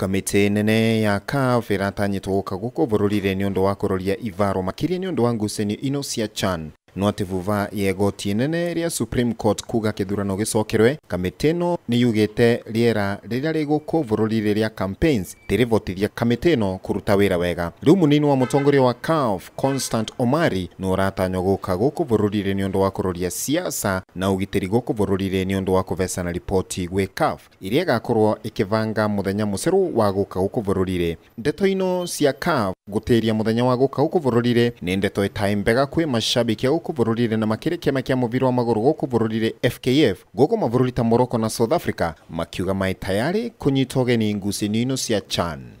kamĩtĩ nene ya CAF ĩratanyĩtwo gũka gũkũ bũrũri nĩ ũndũ wa kũroria ivaro makĩria nĩ ũndũ wa ngucanio ino cia CHAN no atĩ vuva ya igoti inene rĩa Supreme Court kuga gĩthurano gĩcokerwe kamĩtĩ ĩno nĩ yugĩte rĩera rĩrĩa rĩgũkũ bũrũri-inĩ rĩa campaigns ndĩrĩvotithia kamĩtĩ ĩno kũruta wĩra wega rĩu mũnini wa mũtongoria wa CAF Constant Omari nĩ ũratanywo gũka gũkũ bũrũri-inĩ nĩ ũndũ wa kũroria siasa na ũgitĩri gũkũ bũrũri-inĩ nĩ ũndũ wa na ripoti gwĩ CAF iria ĩgakorwo ĩkĩvanga mũthenya mũcerũ wa gũka gũkũ bũrũri-inĩ ndeto ino cia CAF gũtĩria mũthenya wa gũka gũkũ bũrũri-inĩ nĩ ndeto ĩtaĩ mbega kwĩ mashabiki gũkũ bururire na makire kĩama kĩa mũbira wa magũrũ gũkũ bururire FKF gũkũ mabũrũri ta Morocco na South Africa makiuga mai tayari kũnyita ũgeni ngucanio nino cia CHAN